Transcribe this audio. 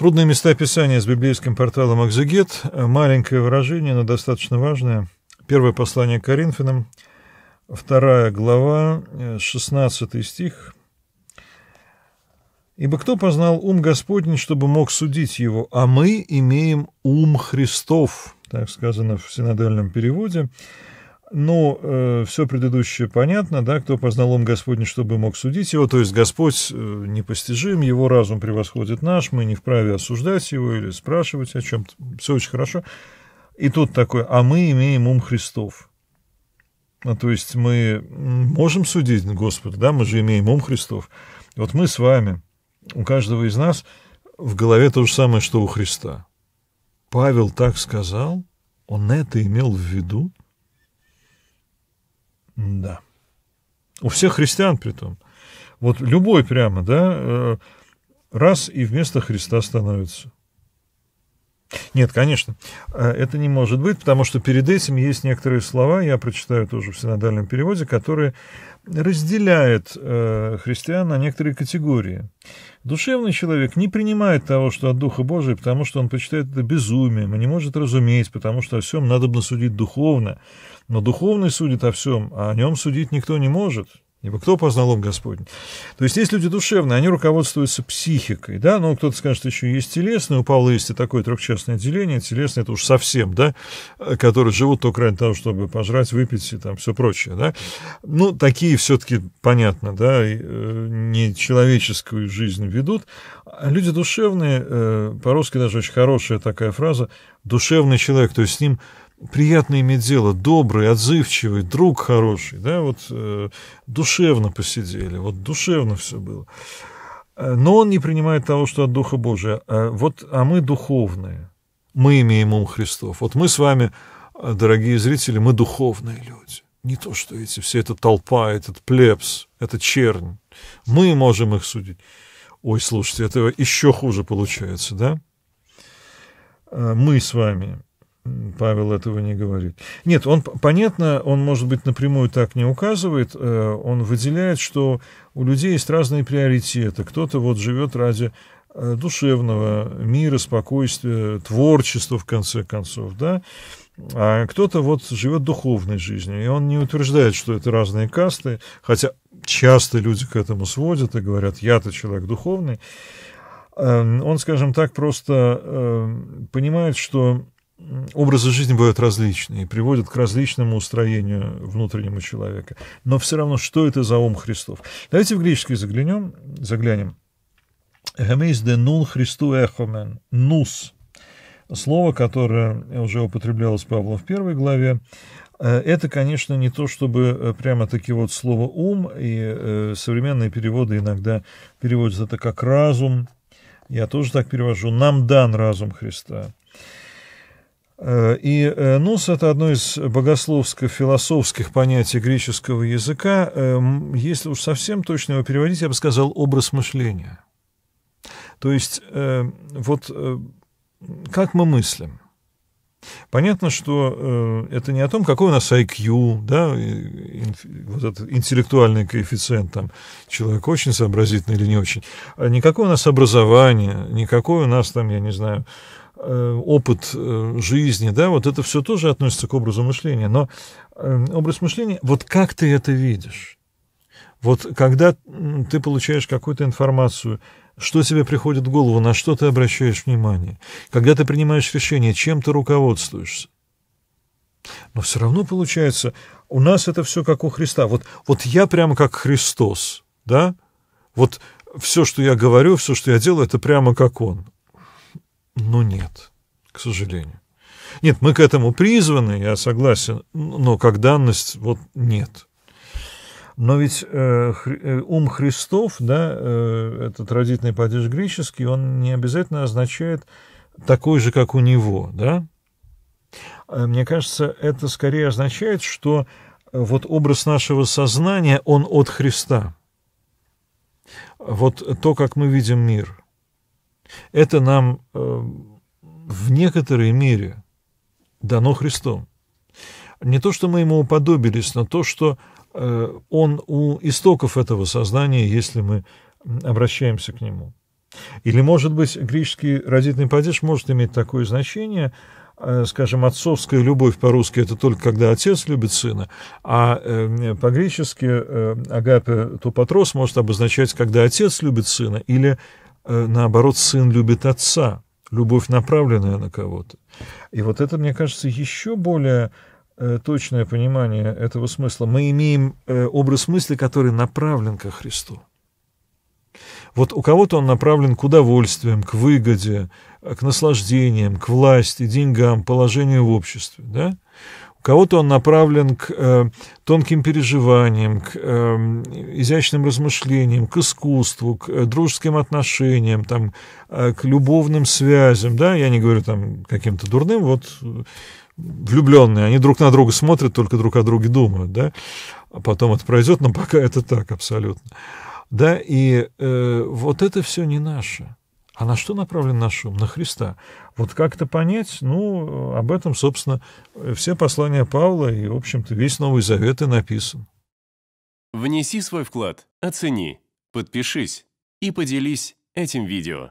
Трудные места описания с библейским порталом «Экзегет», маленькое выражение, но достаточно важное. Первое послание к Коринфянам, вторая глава, 16 э, стих. «Ибо кто познал ум Господень, чтобы мог судить его? А мы имеем ум Христов», так сказано в синодальном переводе. Ну, э, все предыдущее понятно, да, кто познал ум Господень, чтобы мог судить его, то есть Господь э, непостижим, его разум превосходит наш, мы не вправе осуждать его или спрашивать о чем-то, все очень хорошо. И тут такое, а мы имеем ум Христов. Ну, то есть мы можем судить Господа, да, мы же имеем ум Христов. Вот мы с вами, у каждого из нас в голове то же самое, что у Христа. Павел так сказал, он это имел в виду, да. У всех христиан при том. Вот любой прямо, да, э, раз и вместо Христа становится. Нет, конечно, э, это не может быть, потому что перед этим есть некоторые слова, я прочитаю тоже в синодальном переводе, которые разделяют э, христиан на некоторые категории. Душевный человек не принимает того, что от Духа Божия, потому что он почитает это безумием и не может разуметь, потому что о всем надо бы судить духовно. Но духовный судит о всем, а о нем судить никто не может. Ибо кто познал ум Господень? То есть есть люди душевные, они руководствуются психикой, да, но ну, кто-то скажет, что еще есть телесные, у Павла есть и такое трехчастное отделение, телесное это уж совсем, да, которые живут только ради того, чтобы пожрать, выпить и там все прочее, да. Ну, такие все-таки, понятно, да, э, не человеческую жизнь ведут. А люди душевные, э, по-русски даже очень хорошая такая фраза, душевный человек, то есть с ним приятно иметь дело, добрый, отзывчивый, друг хороший, да, вот э, душевно посидели, вот душевно все было. Э, но он не принимает того, что от Духа Божия. А, вот, а мы духовные, мы имеем ум Христов. Вот мы с вами, э, дорогие зрители, мы духовные люди. Не то, что эти, все эта толпа, этот плебс, эта чернь. Мы можем их судить. Ой, слушайте, это еще хуже получается, да? Мы с вами Павел этого не говорит. Нет, он, понятно, он, может быть, напрямую так не указывает, э, он выделяет, что у людей есть разные приоритеты. Кто-то вот живет ради э, душевного мира, спокойствия, творчества, в конце концов, да, а кто-то вот живет духовной жизнью, и он не утверждает, что это разные касты, хотя часто люди к этому сводят и говорят, я-то человек духовный. Эм, он, скажем так, просто эм, понимает, что образы жизни бывают различные и приводят к различному устроению внутреннему человека. Но все равно, что это за ум Христов? Давайте в греческий заглянем, заглянем. Гемейс де нун Христу эхомен. Нус. Слово, которое уже употреблялось Павлом в первой главе, э, это, конечно, не то, чтобы э, прямо-таки вот слово «ум», и э, современные переводы иногда переводят это как «разум». Я тоже так перевожу. «Нам дан разум Христа». Э, и э, нос – это одно из богословско-философских понятий греческого языка. Эм, если уж совсем точно его переводить, я бы сказал «образ мышления». То есть эм, вот э, как мы мыслим? Понятно, что это не о том, какой у нас IQ, да, вот этот интеллектуальный коэффициент, там, человек очень сообразительный или не очень, а никакое у нас образование, никакое у нас, там, я не знаю, Э, опыт э, жизни, да, вот это все тоже относится к образу мышления, но э, образ мышления, вот как ты это видишь? Вот когда ты получаешь какую-то информацию, что тебе приходит в голову, на что ты обращаешь внимание, когда ты принимаешь решение, чем ты руководствуешься. Но все равно получается, у нас это все как у Христа. Вот, вот я прямо как Христос, да? Вот все, что я говорю, все, что я делаю, это прямо как Он. Но ну, нет, к сожалению. Нет, мы к этому призваны, я согласен, но как данность вот нет. Но ведь э, хри, э, ум Христов, да, э, этот родительный падеж греческий, он не обязательно означает такой же, как у него, да. Э, мне кажется, это скорее означает, что э, вот образ нашего сознания, он от Христа. Вот то, как мы видим мир – это нам э, в некоторой мере дано Христом. Не то, что мы ему уподобились, но то, что э, он у истоков этого сознания, если мы обращаемся к нему. Или, может быть, греческий родительный падеж может иметь такое значение, э, скажем, отцовская любовь по-русски – это только когда отец любит сына, а э, по-гречески э, агапе тупотрос может обозначать, когда отец любит сына или Э, наоборот, сын любит отца, любовь, направленная на кого-то. И вот это, мне кажется, еще более э, точное понимание этого смысла. Мы имеем э, образ мысли, который направлен ко Христу. Вот у кого-то он направлен к удовольствиям, к выгоде, к наслаждениям, к власти, деньгам, положению в обществе. Да? У кого-то он направлен к э, тонким переживаниям, к э, изящным размышлениям, к искусству, к э, дружеским отношениям, там, э, к любовным связям. Да? Я не говорю там каким-то дурным, вот влюбленные, они друг на друга смотрят, только друг о друге думают. Да? А потом это пройдет, но пока это так абсолютно. Да? И э, вот это все не наше. А на что направлен наш шум? На Христа. Вот как это понять, ну, об этом, собственно, все послания Павла и, в общем-то, весь Новый Завет и написан. Внеси свой вклад, оцени, подпишись и поделись этим видео.